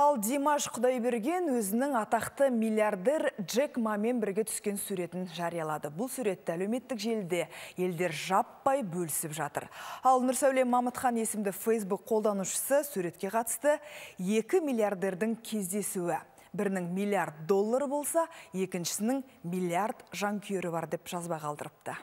Ал Димаш Құдайберген өзінің атақты миллиардер Джек Мамен бірге түскен суретін жариялады. Бұл суретті әлеуметтік желде елдер жаппай бөлісіп жатыр. Ал Нұрсәуле Мамытхан есімді Facebook қолданушысы суретке қатысты Екі миллиардердің кездесуі. Бірінің миллиард доллары болса, екіншісінің миллиард жанкүйері бар деп жазба қалдырыпты.